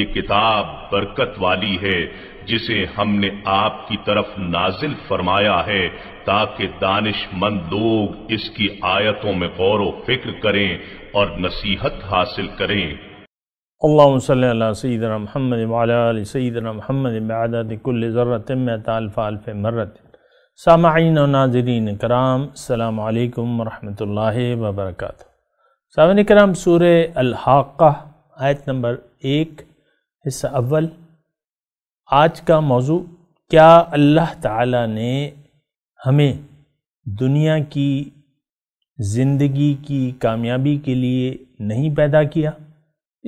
ये किताब बरकत वाली है जिसे हमने आपकी तरफ नाजिल फरमाया है ताकि दानिशमंद लोग इसकी आयतों में गौर फिक्र करें और नसीहत हासिल करें अल्लाह सईदन महमद सईदन महमद मरत सामाइन नाजरीन कराम अल्लाम वरहमल वबरक सामिन कराम सूर अलहाक़ा आयत नंबर एक हिस्सा अव्वल आज का मौजू क्या अल्लाह ताला ने हमें दुनिया की ज़िंदगी की कामयाबी के लिए नहीं पैदा किया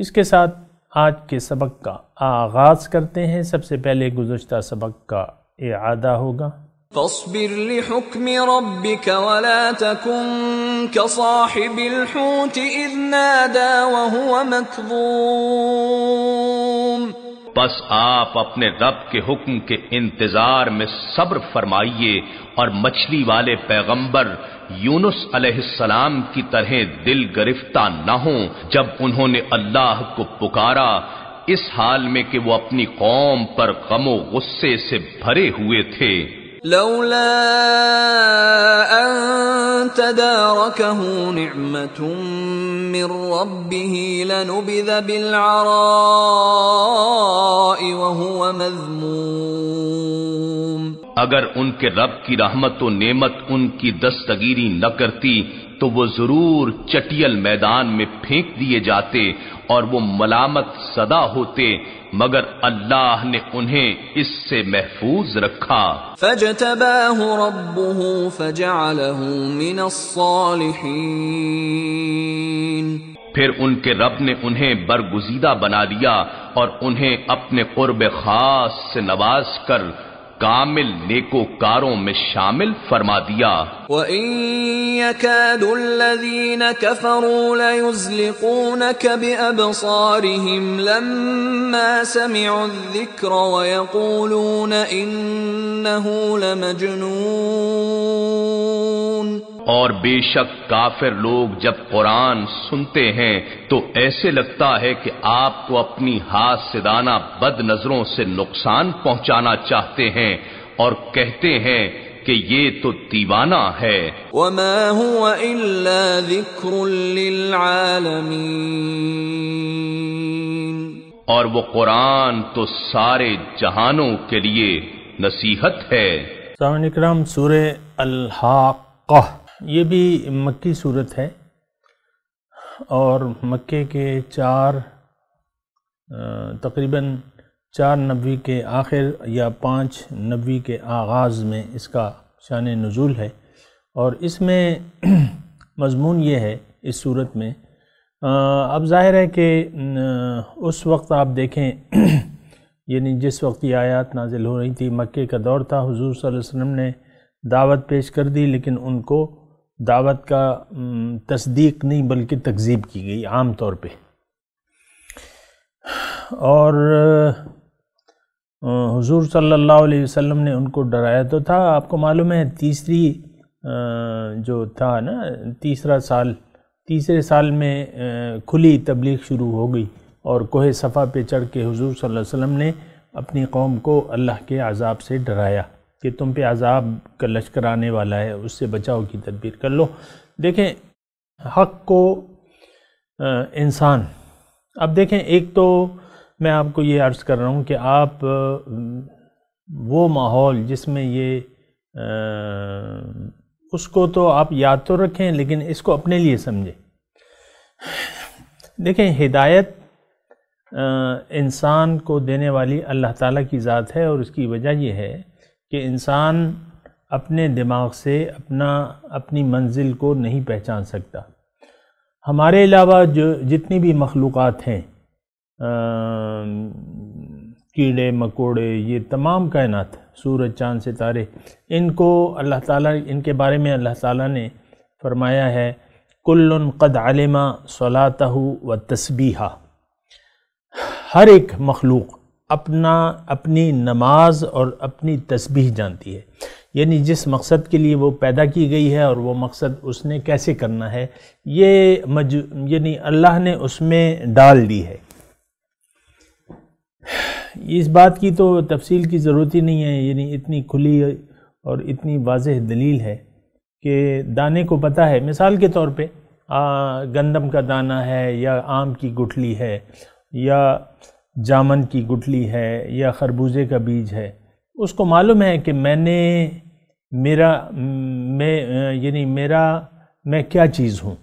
इसके साथ आज के सबक का आगाज़ करते हैं सबसे पहले गुजशत सबक का इरादा होगा فاصبر لحكم ربك ولا تكن كصاحب الحوت إذ نادى وهو مكظوم बस आप अपने रब के हुक्म के इंतजार में सब्र फरमाइए और मछली वाले पैगंबर यूनुस अलैहिस्सलाम की तरह दिल गिरफ्ता न हो जब उन्होंने अल्लाह को पुकारा इस हाल में कि वो अपनी कौम पर गमो गुस्से से भरे हुए थे لولا أن تداركه نعمة من ربه لنبذ بالعراء وهو مذموم اگر ان کے رب کی رحمت و نعمت ان کی دستگیری نہ کرتی तो वो जरूर चटियल मैदान में फेंक दिए जाते और वो मलामत सदा होते मगर अल्लाह ने उन्हें इससे महफूज रखा फिर उनके रब ने उन्हें बरगुजीदा बना दिया और उन्हें अपने कुर्ब खास से नवाज कर کامل कामिल میں شامل فرما دیا وَإِن يكاد الذين كفروا ليزلقونك بأبصارهم لما سمعوا الذكر ويقولون إنه لمجنون और बेशक काफिर लोग जब कुरान सुनते हैं तो ऐसे लगता है कि आपको तो अपनी हाथ से दाना बद नजरों से नुकसान पहुंचाना चाहते हैं और कहते हैं कि ये तो दीवाना है और वो कुरान तो सारे जहानों के लिए नसीहत है कराम सूर्य अल्लाह ये भी मक्की सूरत है और मक्के के चार तकरीबन चार नबी के आखिर या पाँच नबी के आगाज़ में इसका शान नज़ुल है और इसमें मजमून ये है इस सूरत में अब ज़ाहिर है कि उस वक्त आप देखें यानी जिस वक्त ये आयात नाजिल हो रही थी मक्के का दौर था हुजूर सल्लल्लाहु अलैहि वसल्लम ने दावत पेश कर दी लेकिन उनको दावत का तस्दीक नहीं बल्कि तकजीब की गई आम तौर पे और हुजूर सल्लल्लाहु अलैहि वसल्लम ने उनको डराया तो था आपको मालूम है तीसरी जो था ना तीसरा साल तीसरे साल में खुली तबलीग शुरू हो गई और कोहे सफ़ा पे चढ़ के हुजूर सल्लल्लाहु अलैहि वसल्लम ने अपनी कौम को अल्लाह के आज़ाब से डराया कि तुम पे अजाब का लश्कर आने वाला है उससे बचाव की तदबीर कर लो देखें हक को इंसान अब देखें एक तो मैं आपको ये अर्ज़ कर रहा हूँ कि आप वो माहौल जिसमें ये आ, उसको तो आप याद तो रखें लेकिन इसको अपने लिए समझें देखें हिदायत इंसान को देने वाली अल्लाह ताला की ज़ात है और उसकी वजह यह है कि इंसान अपने दिमाग से अपना अपनी मंजिल को नहीं पहचान सकता हमारे अलावा जो जितनी भी मखलूक़ हैं कीड़े मकोड़े ये तमाम कायनात सूरज चाँद सितारे इनको अल्लाह ताला इनके बारे में अल्लाह ताला ने फरमाया है कुल्लन कद आलिमा सलातह व तस्बीहा हर एक मखलूक़ अपना अपनी नमाज और अपनी तस्बीह जानती है यानी जिस मकसद के लिए वो पैदा की गई है और वो मकसद उसने कैसे करना है ये मज यानी अल्लाह ने उसमें डाल दी है इस बात की तो तफसील की ज़रूरत ही नहीं है यानी इतनी खुली और इतनी वाज दलील है कि दाने को पता है मिसाल के तौर पे गंदम का दाना है या आम की गुठली है या जामन की गुटली है या खरबूजे का बीज है उसको मालूम है कि मैंने मेरा मैं यानी मेरा मैं क्या चीज़ हूँ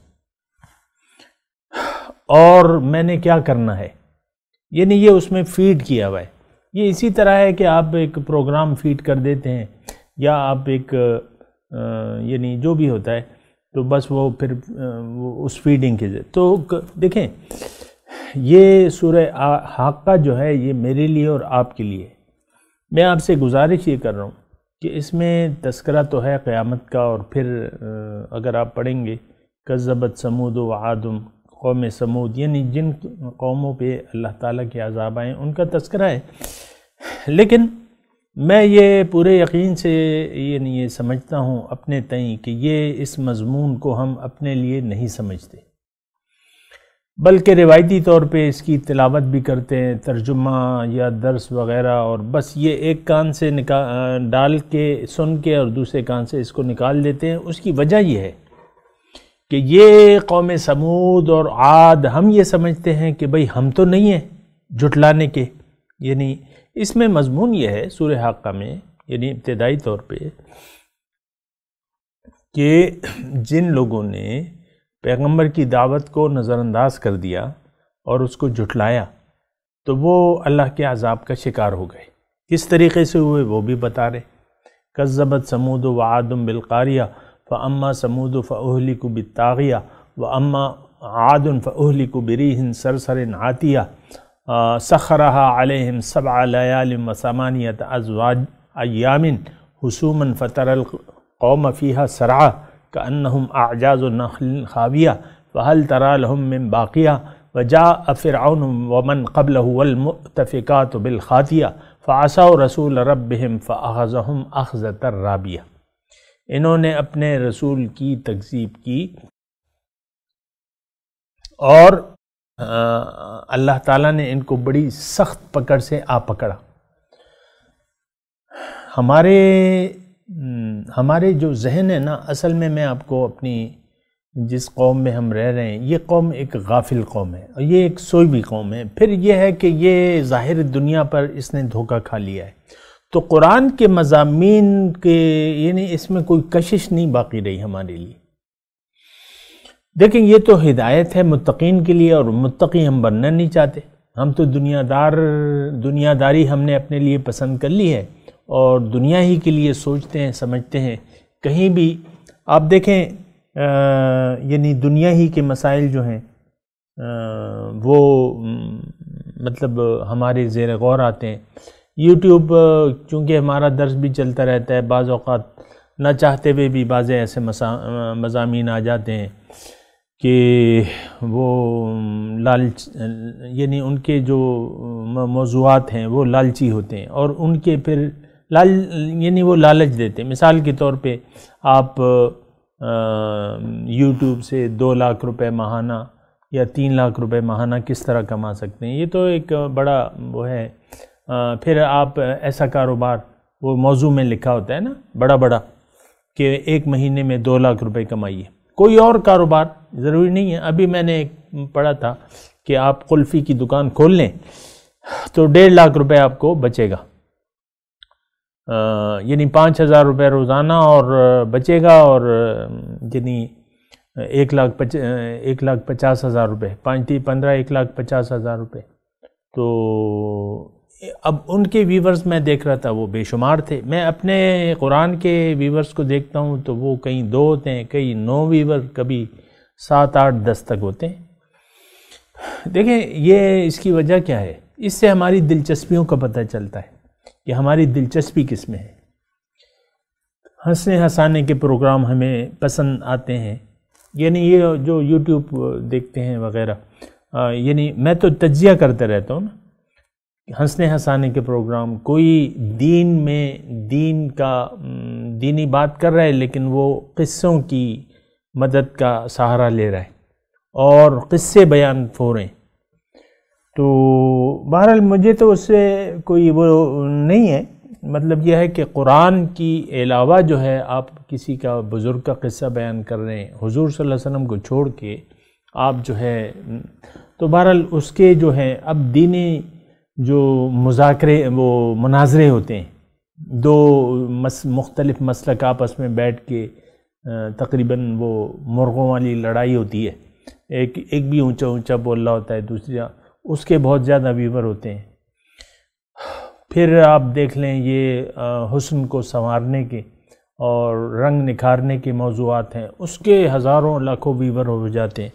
और मैंने क्या करना है यानी ये उसमें फीड किया हुआ है ये इसी तरह है कि आप एक प्रोग्राम फीड कर देते हैं या आप एक यानी जो भी होता है तो बस वो फिर वो उस फीडिंग के तो देखें ये सूर्य हाक्का जो है ये मेरे लिए और आपके लिए मैं आपसे गुजारिश ये कर रहा हूँ कि इसमें तस्करा तो है क़्यामत का और फिर अगर आप पढ़ेंगे कज़बत समूद व आदम कौम समूद यानी जिन कौमों पे अल्लाह ताला के अजाब आए उनका तस्करा है लेकिन मैं ये पूरे यकीन से यानी ये समझता हूँ अपने तय कि ये इस मज़मून को हम अपने लिए नहीं समझते बल्कि रिवायती तौर पे इसकी तलावत भी करते हैं तर्जुमा या दर्स वगैरह और बस ये एक कान से निकाल डाल के सुन के और दूसरे कान से इसको निकाल देते हैं उसकी वजह यह है कि ये कौम समूद और आद हम ये समझते हैं कि भाई हम तो नहीं हैं जुटलाने के यानी इसमें मजमून यह है सूर हाका में यानी इब्तदाई तौर पर कि जिन लोगों ने पैगंबर की दावत को नज़रअंदाज कर दिया और उसको जुटलाया तो वो अल्लाह के अजाब का शिकार हो गए किस तरीके से हुए वो भी बता रहे कज़बत समूद व आदम बिलकारिया फ़ अम्मा समूद फ़हली को बितागिया व अम्मा आदन फ़हली को सर सरसर आतिया सखरहा अलहम सबालम वसामानियत अजवाज अयामिन हसूमन फ़तर कौम फ़ीहा सरा का अनहम आजाज़ नखल खाविया वहल तरा लहम बाक़िया वजा फ़िरौन वमन कबल वलमतफ़िकात बिलखातिया फ़ासा रसूल रबहम फ़ाज़म अखज़तर राबिया इन्होंने अपने रसूल की तकजीब की और अल्लाह ताला ने इनको बड़ी सख्त पकड़ से आ पकड़ा हमारे हम्म, हमारे जो जहन है ना असल में मैं आपको अपनी जिस कौम में हम रह रहे हैं ये कौम एक गाफिल कौम है और ये एक सोई भी कौम है फिर यह है कि ये ज़ाहिर दुनिया पर इसने धोखा खा लिया है तो कुरान के मजामी के यानी इसमें कोई कशिश नहीं बाकी रही हमारे लिए देखें ये तो हिदायत है मुतकीन के लिए और मुतकी हम बनना नहीं चाहते हम तो दुनियादार दुनियादारी हमने अपने लिए पसंद कर ली है और दुनिया ही के लिए सोचते हैं समझते हैं कहीं भी आप देखें यानी दुनिया ही के मसाइल जो हैं वो मतलब हमारे ज़ेर गौर आते हैं यूट्यूब चूँकि हमारा दर्ज भी चलता रहता है बाज़ अवकात ना चाहते हुए भी बाज़ ऐसे मजामी आ जाते हैं कि वो लालच यानी उनके जो मौजूद हैं वो लालची होते हैं और उनके फिर लाल यानी वो लालच देते मिसाल के तौर पे आप यूट्यूब से दो लाख रुपए माहाना या तीन लाख रुपए माहाना किस तरह कमा सकते हैं ये तो एक बड़ा वो है आ, फिर आप ऐसा कारोबार वो मौजू में लिखा होता है ना बड़ा बड़ा कि एक महीने में दो लाख रुपए कमाइए कोई और कारोबार ज़रूरी नहीं है अभी मैंने एक पढ़ा था कि आप कुल्फ़ी की दुकान खोल लें तो डेढ़ लाख रुपए आपको बचेगा यानी पाँच हज़ार रुपये रोज़ाना और बचेगा और यानी एक लाख पच एक लाख पचास हज़ार रुपये पाँच तीन पंद्रह एक लाख पचास हज़ार रुपये तो अब उनके व्यूवर्स मैं देख रहा था वो बेशुमार थे मैं अपने कुरान के व्यूवर्स को देखता हूँ तो वो कहीं दो होते हैं कहीं नौ व्यूवर कभी सात आठ दस तक होते हैं देखें ये इसकी वजह क्या है इससे हमारी दिलचस्पियों का पता चलता है कि हमारी दिलचस्पी किस में है हंसने हंसाने के प्रोग्राम हमें पसंद आते हैं यानी ये जो यूट्यूब देखते हैं वगैरह यानी मैं तो तजिया करते रहता हूँ ना हंसने हंसाने के प्रोग्राम कोई दीन में दीन का दीनी बात कर रहा है लेकिन वो किस्सों की मदद का सहारा ले रहा है और किस्से बयान हो रहे हैं तो बहरहाल मुझे तो उससे कोई वो नहीं है मतलब यह है कि कुरान की अलावा जो है आप किसी का बुज़ुर्ग का किस्सा बयान कर रहे हैं हुजूर सल्लल्लाहु अलैहि वसल्लम को छोड़ के आप जो है तो बहरहाल उसके जो है अब दीनी जो मुजाकरे वो मनाजरे होते हैं दो मस मुख्तलिफ़ मसलक आपस में बैठ के तकरीबन वो मुर्गों वाली लड़ाई होती है एक एक भी ऊंचा ऊंचा बोल रहा होता है दूसरा उसके बहुत ज़्यादा व्यूवर होते हैं फिर आप देख लें ये हुस्न को संवारने के और रंग निखारने के मौजूद हैं उसके हज़ारों लाखों व्यूवर हो जाते हैं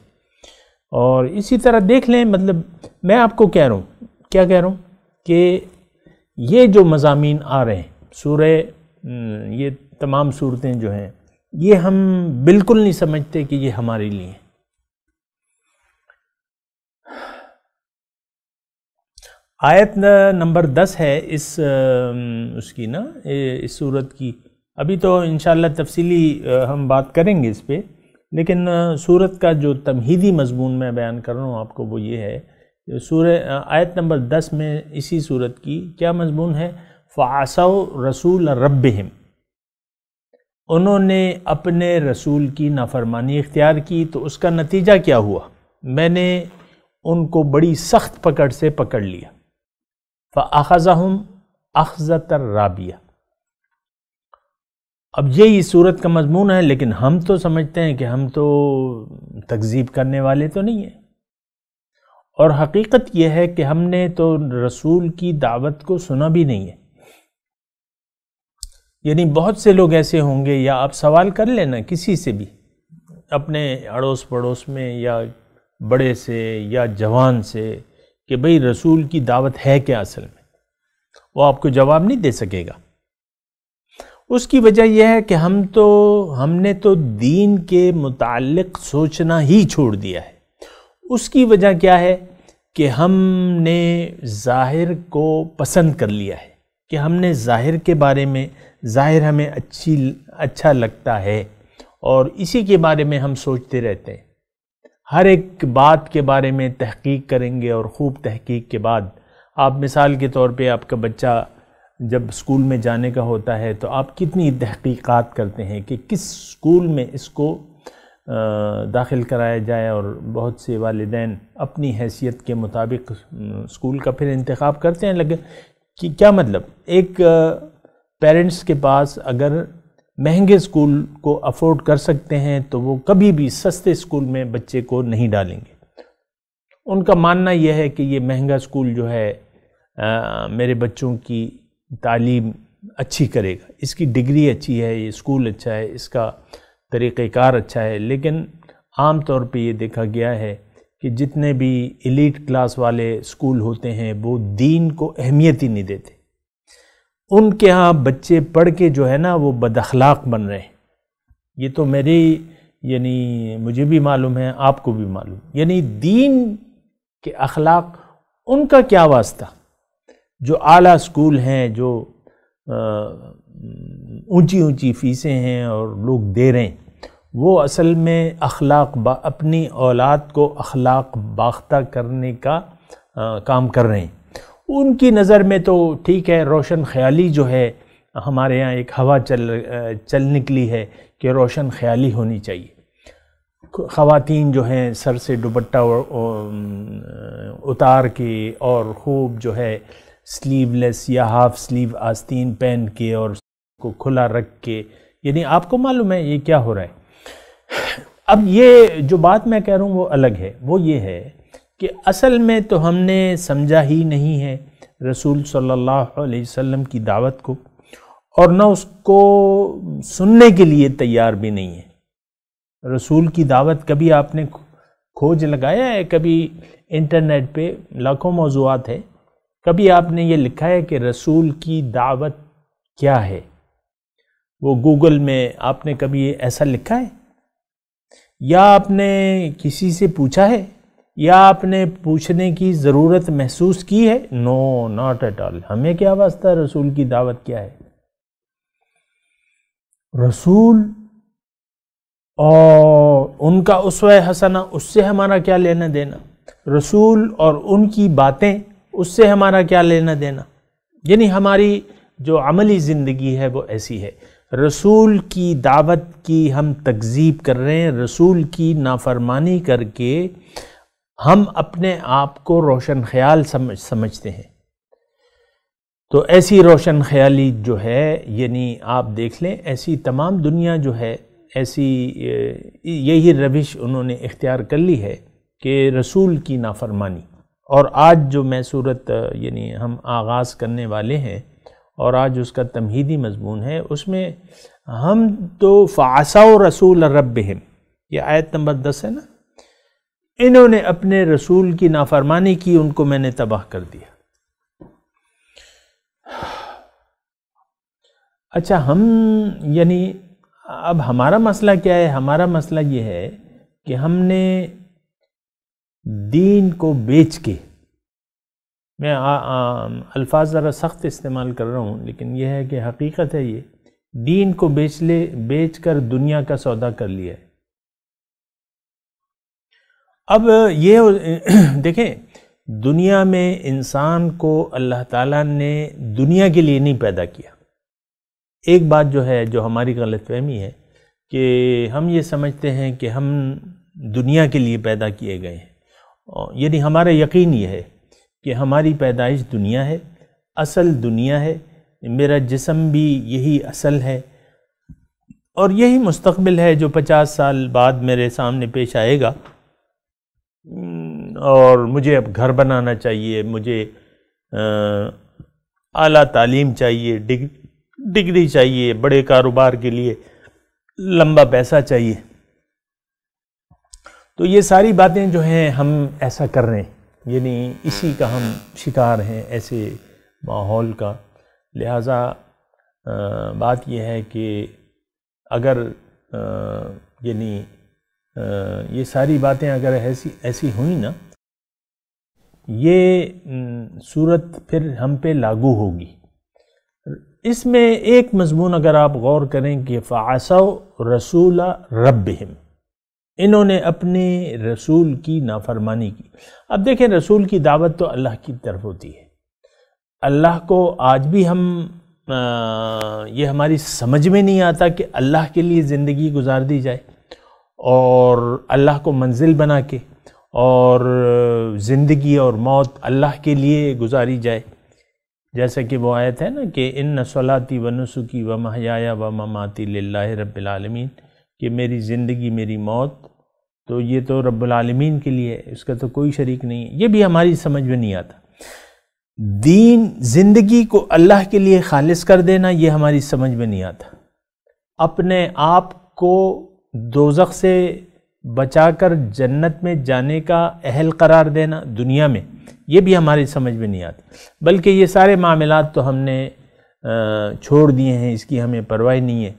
और इसी तरह देख लें मतलब मैं आपको कह रहा हूँ क्या कह रहा हूँ कि ये जो मजामी आ रहे हैं सूर्य ये तमाम सूरतें जो हैं ये हम बिल्कुल नहीं समझते कि ये हमारे लिए आयत नंबर दस है इस उसकी ना इस सूरत की अभी तो इन तफसीली हम बात करेंगे इस पर लेकिन सूरत का जो तमहीदी मजमून मैं बयान कर रहा हूँ आपको वो ये है सूर आयत नंबर दस में इसी सूरत की क्या मजमून है फ़ासा रसूल रब हिम उन्होंने अपने रसूल की नाफरमानी इख्तियार की तो उसका नतीजा क्या हुआ मैंने उनको बड़ी सख्त पकड़ से पकड़ लिया फ़ाखज़ाहम अखज़तर राबिया अब यही सूरत का मजमून है लेकिन हम तो समझते हैं कि हम तो तकजीब करने वाले तो नहीं हैं और हकीकत यह है कि हमने तो रसूल की दावत को सुना भी नहीं है यानी बहुत से लोग ऐसे होंगे या आप सवाल कर लेना किसी से भी अपने अड़ोस पड़ोस में या बड़े से या जवान से कि भाई रसूल की दावत है क्या असल में वो आपको जवाब नहीं दे सकेगा उसकी वजह यह है कि हम तो हमने तो दीन के मुतालिक सोचना ही छोड़ दिया है उसकी वजह क्या है कि हमने ज़ाहिर को पसंद कर लिया है कि हमने ज़ाहिर के बारे में ज़ाहिर हमें अच्छी अच्छा लगता है और इसी के बारे में हम सोचते रहते हैं हर एक बात के बारे में तहकीक करेंगे और ख़ूब तहकीक के बाद आप मिसाल के तौर पे आपका बच्चा जब स्कूल में जाने का होता है तो आप कितनी तहकीकात करते हैं कि किस स्कूल में इसको दाखिल कराया जाए और बहुत से वालदेन अपनी हैसियत के मुताबिक स्कूल का फिर इंतखब करते हैं लेकिन कि क्या मतलब एक पेरेंट्स के पास अगर महंगे स्कूल को अफोर्ड कर सकते हैं तो वो कभी भी सस्ते स्कूल में बच्चे को नहीं डालेंगे उनका मानना यह है कि ये महंगा स्कूल जो है आ, मेरे बच्चों की तालीम अच्छी करेगा इसकी डिग्री अच्छी है ये स्कूल अच्छा है इसका तरीक़ार अच्छा है लेकिन आम तौर पे ये देखा गया है कि जितने भी इलीट क्लास वाले स्कूल होते हैं वो दीन को अहमियत ही नहीं देते उनके यहाँ बच्चे पढ़ के जो है ना वो बदखलाक बन रहे हैं ये तो मेरे यानी मुझे भी मालूम है आपको भी मालूम यानी दीन के अखलाक उनका क्या वास्ता जो आला स्कूल हैं जो ऊंची ऊंची फीसें हैं और लोग दे रहे हैं वो असल में अखलाक अपनी औलाद को अखलाक बाख्ता करने का आ, काम कर रहे हैं उनकी नज़र में तो ठीक है रोशन ख्याली जो है हमारे यहाँ एक हवा चल चल निकली है कि रोशन ख्याली होनी चाहिए ख़वातीन जो हैं सर से दुपट्टा उतार के और खूब जो है स्लीवलेस या हाफ स्लीव आस्तीन पहन के और को खुला रख के यानी आपको मालूम है ये क्या हो रहा है अब ये जो बात मैं कह रहा हूँ वो अलग है वो ये है कि असल में तो हमने समझा ही नहीं है रसूल सल्लल्लाहु अलैहि वसल्लम की दावत को और न उसको सुनने के लिए तैयार भी नहीं है रसूल की दावत कभी आपने खोज लगाया है कभी इंटरनेट पे लाखों मौजूद है कभी आपने ये लिखा है कि रसूल की दावत क्या है वो गूगल में आपने कभी ऐसा लिखा है या आपने किसी से पूछा है या आपने पूछने की ज़रूरत महसूस की है नो नॉट एट ऑल हमें क्या वास्ता है रसूल की दावत क्या है रसूल और उनका उसव हसना उससे हमारा क्या लेना देना रसूल और उनकी बातें उससे हमारा क्या लेना देना यानी हमारी जो अमली ज़िंदगी है वो ऐसी है रसूल की दावत की हम तकजीब कर रहे हैं रसूल की नाफरमानी करके हम अपने आप को रोशन ख्याल समझ समझते हैं तो ऐसी रोशन ख्याली जो है यानी आप देख लें ऐसी तमाम दुनिया जो है ऐसी यही रविश उन्होंने इख्तियार कर ली है कि रसूल की नाफरमानी और आज जो मैं सूरत यानी हम आगाज़ करने वाले हैं और आज उसका तमहीदी मजमून है उसमें हम तो फ़ासा रसूल रब ये आयत नंबर दस है ना इन्होंने अपने रसूल की नाफरमानी की उनको मैंने तबाह कर दिया अच्छा हम यानी अब हमारा मसला क्या है हमारा मसला ये है कि हमने दीन को बेच के मैं अल्फाज ज़रा सख्त इस्तेमाल कर रहा हूँ लेकिन यह है कि हकीकत है ये दीन को बेच ले बेच कर दुनिया का सौदा कर लिया है अब ये देखें दुनिया में इंसान को अल्लाह ताला ने दुनिया के लिए नहीं पैदा किया एक बात जो है जो हमारी गलतफहमी है कि हम ये समझते हैं कि हम दुनिया के लिए पैदा किए गए हैं यानी हमारा यकीन ये है कि हमारी पैदाइश दुनिया है असल दुनिया है मेरा जिसम भी यही असल है और यही मुस्तबिल है जो पचास साल बाद मेरे सामने पेश आएगा और मुझे अब घर बनाना चाहिए मुझे आला तालीम चाहिए डिग डिग्री चाहिए बड़े कारोबार के लिए लंबा पैसा चाहिए तो ये सारी बातें जो हैं हम ऐसा कर रहे हैं यानी इसी का हम शिकार हैं ऐसे माहौल का लिहाजा बात यह है कि अगर यानी ये सारी बातें अगर ऐसी ऐसी हुई ना ये सूरत फिर हम पे लागू होगी इसमें एक मजमून अगर आप गौर करें कि फ़ासव रसूल रब इन्होंने अपने रसूल की नाफरमानी की अब देखें रसूल की दावत तो अल्लाह की तरफ होती है अल्लाह को आज भी हम आ, ये हमारी समझ में नहीं आता कि अल्लाह के लिए ज़िंदगी गुजार दी जाए और अल्लाह को मंजिल बना के और ज़िंदगी और मौत अल्लाह के लिए गुजारी जाए जैसा कि वो आयत है ना कि इन नसलाती व नसुकी व महयाया व ममाती ला रबालमीन कि मेरी ज़िंदगी मेरी मौत तो ये तो रबालमीन के लिए इसका तो कोई शरीक नहीं है ये भी हमारी समझ में नहीं आता दीन ज़िंदगी को अल्लाह के लिए खालिज कर देना ये हमारी समझ में नहीं आता अपने आप को दोजख से बचाकर जन्नत में जाने का अहल करार देना दुनिया में ये भी हमारी समझ में नहीं आती बल्कि ये सारे मामला तो हमने छोड़ दिए हैं इसकी हमें परवाह नहीं है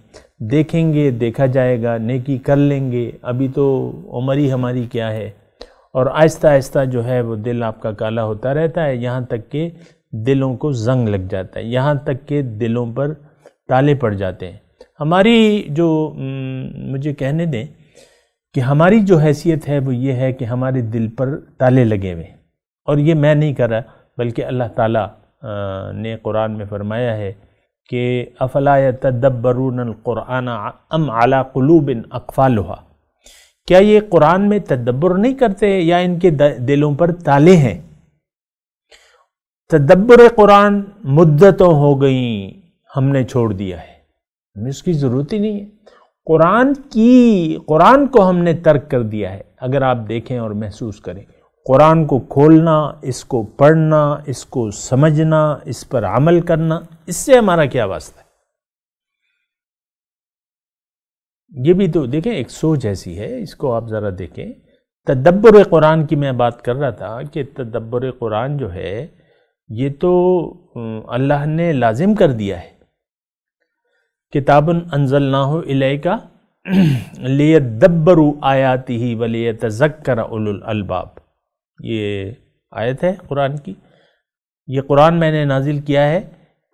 देखेंगे देखा जाएगा नेकी कर लेंगे अभी तो उम्र ही हमारी क्या है और आहिस्ता आहिस्ता जो है वो दिल आपका काला होता रहता है यहाँ तक के दिलों को जंग लग जाता है यहाँ तक के दिलों पर ताले पड़ जाते हैं हमारी जो मुझे कहने दें कि हमारी जो हैसियत है वो ये है कि हमारे दिल पर ताले लगे हुए और ये मैं नहीं कर रहा बल्कि अल्लाह ताला ने कुरान में फरमाया है कि अफला तदब्बरून क़ुरान अम आला क़लूबिन अकफ़ालहा क्या ये कुरान में तदब्बर नहीं करते या इनके दिलों पर ताले हैं तदब्बर कुरान मुद्दतों हो गई हमने छोड़ दिया है हमें उसकी ज़रूरत ही नहीं है कुरान की कुरान को हमने तर्क कर दिया है अगर आप देखें और महसूस करें कुरान को खोलना इसको पढ़ना इसको समझना इस पर अमल करना इससे हमारा क्या वास्ता है ये भी तो देखें एक सोच ऐसी है इसको आप ज़रा देखें तदब्बर कुरान की मैं बात कर रहा था कि तदब्बर कुरान जो है ये तो अल्लाह ने लाजिम कर दिया है किताबन अनजल ना हो का लिए दब्बरु आयाती ही वलिए तजक्कर अलबाब ये आयत है कुरान की ये कुरान मैंने नाजिल किया है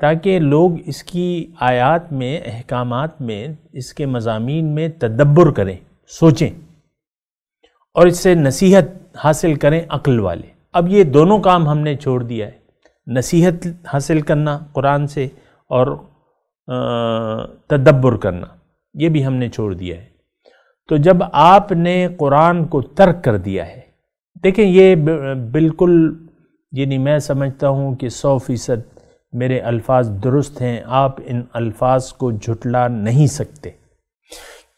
ताकि लोग इसकी आयात में अहकाम में इसके मजामी में तदब्बर करें सोचें और इससे नसीहत हासिल करें अक्ल वाले अब ये दोनों काम हमने छोड़ दिया है नसीहत हासिल करना कुरान से और तदब्बर करना ये भी हमने छोड़ दिया है तो जब आपने कुरान को तर्क कर दिया है देखें ये बिल्कुल यानी मैं समझता हूँ कि सौ फ़ीसद मेरे अल्फाज दुरुस्त हैं आप इन अल्फाज को झुटला नहीं सकते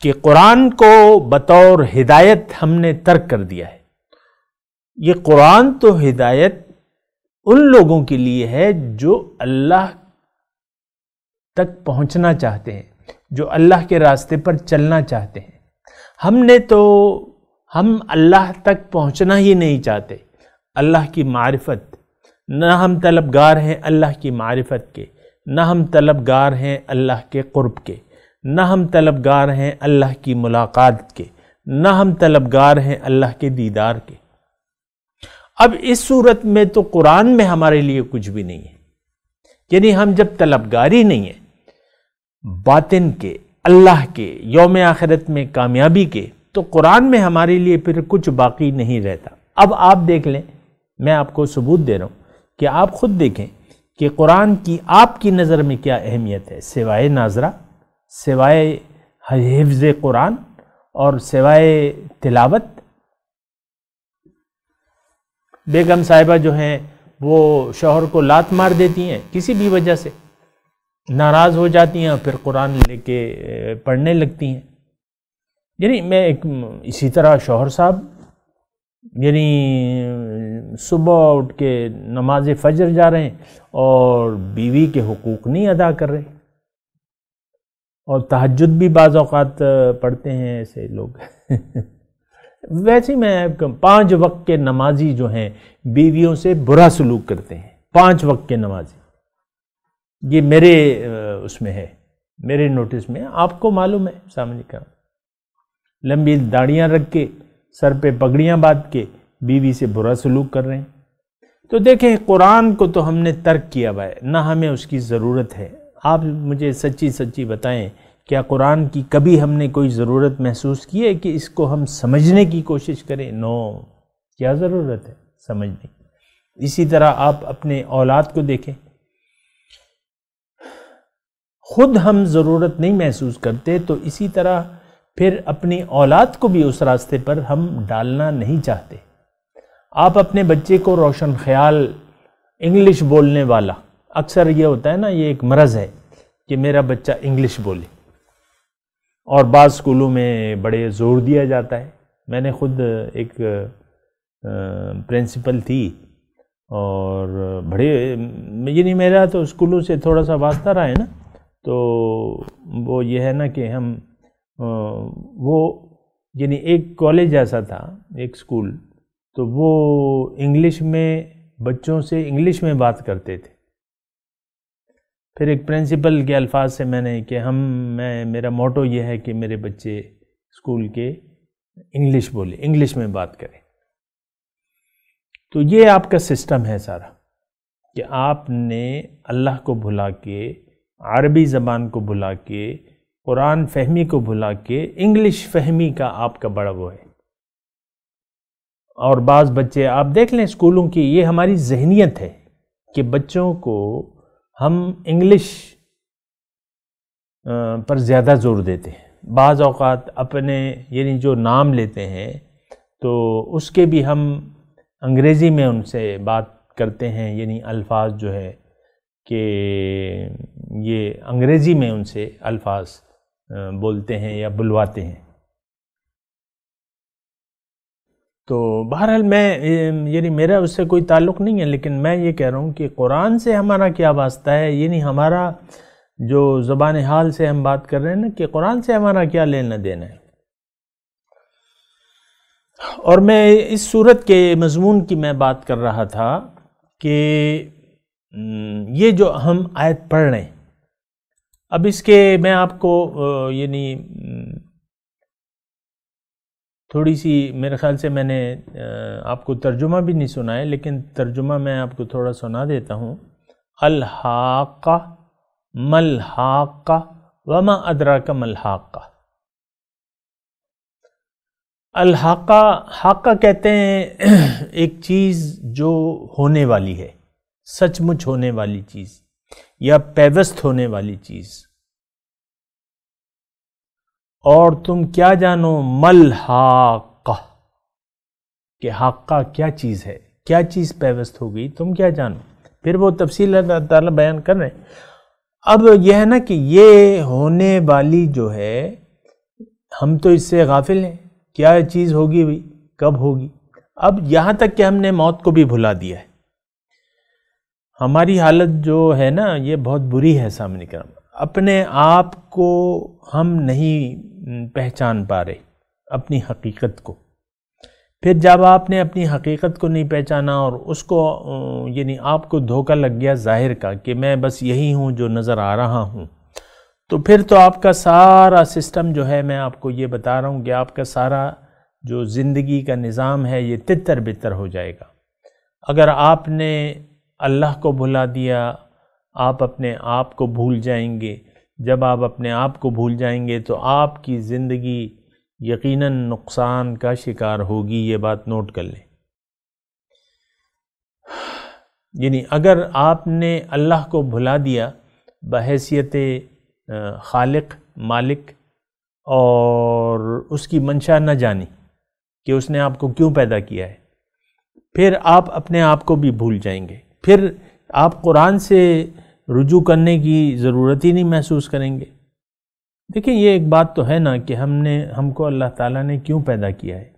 कि कुरान को बतौर हिदायत हमने तर्क कर दिया है ये कुरान तो हिदायत उन लोगों के लिए है जो अल्लाह तक पहुंचना चाहते हैं जो अल्लाह के रास्ते पर चलना चाहते हैं हमने तो हम अल्लाह तक पहुंचना ही नहीं चाहते अल्लाह की मारफत ना हम तलबगार हैं अल्लाह की मारफत के ना हम तलबगार हैं अल्लाह के क़ुरब के ना हम तलबगार हैं अल्लाह की मुलाकात के ना हम तलबगार हैं अल्लाह के दीदार के अब इस सूरत में तो कुरान में हमारे लिए कुछ भी नहीं है यानी हम जब तलबगारी नहीं है बातिन के अल्लाह के योम आखिरत में कामयाबी के तो कुरान में हमारे लिए फिर कुछ बाकी नहीं रहता अब आप देख लें मैं आपको सबूत दे रहा हूँ कि आप खुद देखें कि कुरान की आपकी नज़र में क्या अहमियत है सिवाय नाजरा सिवाय हिफ्ज़ कुरान और सिवाय तिलावत बेगम साहिबा जो हैं वो शोहर को लात मार देती हैं किसी भी वजह से नाराज़ हो जाती हैं और फिर कुरान लेके पढ़ने लगती हैं यानी मैं एक इसी तरह शोहर साहब यानी सुबह उठ के नमाज फजर जा रहे हैं और बीवी के हकूक़ नहीं अदा कर रहे और तहजद भी बाज़ात पढ़ते हैं ऐसे लोग वैसे ही मैं पांच वक्त के नमाजी जो हैं बीवियों से बुरा सलूक करते हैं पांच वक्त के नमाजी ये मेरे उसमें है मेरे नोटिस में आपको मालूम है सामने का लंबी दाढ़ियाँ रख के सर पे पगड़ियाँ बांध के बीवी से बुरा सलूक कर रहे हैं तो देखें कुरान को तो हमने तर्क किया हुआ है ना हमें उसकी ज़रूरत है आप मुझे सच्ची सच्ची बताएं क्या कुरान की कभी हमने कोई ज़रूरत महसूस की है कि इसको हम समझने की कोशिश करें नो क्या ज़रूरत है समझने की इसी तरह आप अपने औलाद को देखें खुद हम ज़रूरत नहीं महसूस करते तो इसी तरह फिर अपनी औलाद को भी उस रास्ते पर हम डालना नहीं चाहते आप अपने बच्चे को रोशन ख्याल इंग्लिश बोलने वाला अक्सर ये होता है ना ये एक मरज़ है कि मेरा बच्चा इंग्लिश बोले और बाद स्कूलों में बड़े ज़ोर दिया जाता है मैंने खुद एक प्रिंसिपल थी और बड़े ये नहीं मेरा तो स्कूलों से थोड़ा सा वास्ता रहा है ना तो वो ये है ना कि हम वो यानी एक कॉलेज जैसा था एक स्कूल तो वो इंग्लिश में बच्चों से इंग्लिश में बात करते थे फिर एक प्रिंसिपल के अल्फाज से मैंने कि हम मैं मेरा मोटो ये है कि मेरे बच्चे स्कूल के इंग्लिश बोले इंग्लिश में बात करें तो ये आपका सिस्टम है सारा कि आपने अल्लाह को भुला के अरबी ज़बान को भुला के कुरान फहमी को भुला के इंग्लिश फहमी का आपका बड़ा वो है और बाज़ बच्चे आप देख लें स्कूलों की ये हमारी जहनीत है कि बच्चों को हम इंग्लिश पर ज़्यादा ज़ोर देते हैं बाज़ अवत अपने यानी जो नाम लेते हैं तो उसके भी हम अंग्रेज़ी में उनसे बात करते हैं यानी अल्फाज जो है कि ये अंग्रेज़ी में उनसे अल्फाज बोलते हैं या बुलवाते हैं तो बहरहाल मैं यानी मेरा उससे कोई ताल्लुक़ नहीं है लेकिन मैं ये कह रहा हूँ कि कुरान से हमारा क्या वास्ता है यानी हमारा जो ज़बान हाल से हम बात कर रहे हैं ना कि कुरान से हमारा क्या लेना देना है और मैं इस सूरत के मजमून की मैं बात कर रहा था कि हम्म, ये जो हम आयत पढ़ रहे हैं अब इसके मैं आपको यानी हम्म, थोड़ी सी मेरे ख्याल से मैंने आपको तर्जुमा भी नहीं सुना है लेकिन तर्जुमा मैं आपको थोड़ा सुना देता हूँ अलहाका मलहाका वमा अदरा का मलहाका अलहाका हाका कहते हैं एक चीज़ जो होने वाली है सचमुच होने वाली चीज या पैवस्त होने वाली चीज और तुम क्या जानो मल हाका कि हाका क्या चीज है क्या चीज पैवस्थ हो गई तुम क्या जानो फिर वो तफसील बयान कर रहे हैं अब यह है ना कि ये होने वाली जो है हम तो इससे गाफिल हैं क्या चीज़ होगी भाई कब होगी अब यहाँ तक कि हमने मौत को भी भुला दिया है हमारी हालत जो है ना ये बहुत बुरी है सामने क्रम अपने आप को हम नहीं पहचान पा रहे अपनी हकीकत को फिर जब आपने अपनी हकीकत को नहीं पहचाना और उसको यानी आपको धोखा लग गया जाहिर का कि मैं बस यही हूँ जो नज़र आ रहा हूँ तो फिर तो आपका सारा सिस्टम जो है मैं आपको ये बता रहा हूँ कि आपका सारा जो ज़िंदगी का निज़ाम है ये तितर बितर हो जाएगा अगर आपने अल्लाह को भुला दिया आप अपने आप को भूल जाएंगे जब आप अपने आप को भूल जाएंगे तो आपकी ज़िंदगी यकीनन नुकसान का शिकार होगी ये बात नोट कर लें यानी अगर आपने अल्लाह को भुला दिया बहसीत खालिक मालिक और उसकी मंशा न जानी कि उसने आपको क्यों पैदा किया है फिर आप अपने आप को भी भूल जाएंगे फिर आप कुरान से रुजू करने की ज़रूरत ही नहीं महसूस करेंगे देखिए ये एक बात तो है ना कि हमने हमको अल्लाह ताला ने क्यों पैदा किया है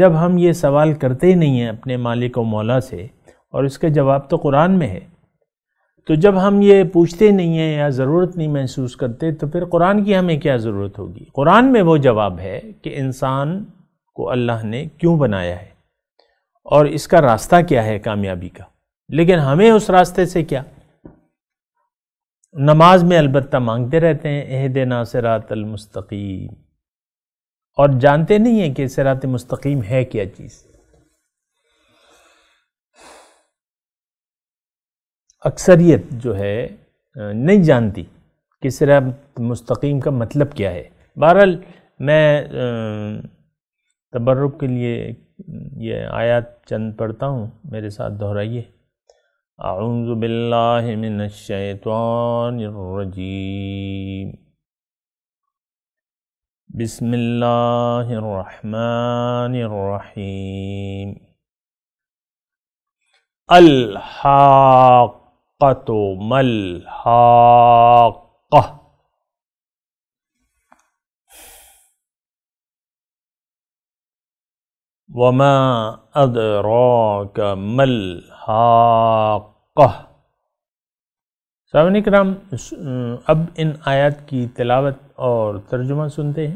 जब हम ये सवाल करते ही नहीं हैं अपने मालिक और मौला से और इसका जवाब तो कुरान में है तो जब हम ये पूछते नहीं हैं या ज़रूरत नहीं महसूस करते तो फिर कुरान की हमें क्या ज़रूरत होगी कुरान में वो जवाब है कि इंसान को अल्लाह ने क्यों बनाया है और इसका रास्ता क्या है कामयाबी का लेकिन हमें उस रास्ते से क्या नमाज में अलबत्ता मांगते रहते हैं एहद नासरात मुस्तकीम और जानते नहीं हैं कि सरात मुस्तकीम है क्या चीज़ अक्सरियत जो है नहीं जानती कि सरात मुस्तकीम का मतलब क्या है बहरहाल मैं तबर्रुक के लिए ये आयात चंद पढ़ता हूँ मेरे साथ दोहराइए أعوذ بالله من الشيطان الرجيم بسم الله الرحمن الرحيم الحاقة ما الحاقة وما أدراك ما الحاقة الحاقة सामने कराम अब इन आयत की तिलावत और तर्जुमा सुनते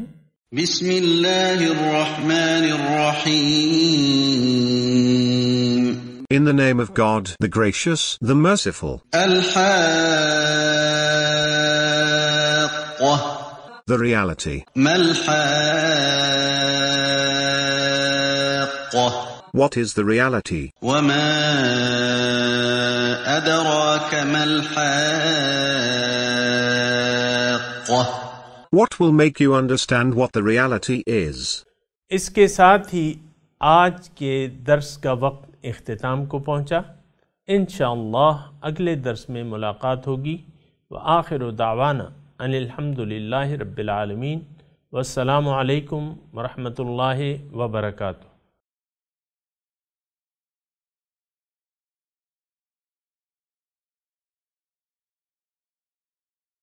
In the name of God, the gracious, the merciful. The reality. What is the reality? What will make you understand what the reality is? इसके साथ ही आज के दर्स का वक्त अख्ताम को पहुँचा इन अगले दर्स में मुलाकात होगी व आखिर दावाना अनिलहमदिल्ल रबालमीन वसलम वरहमल वबरकू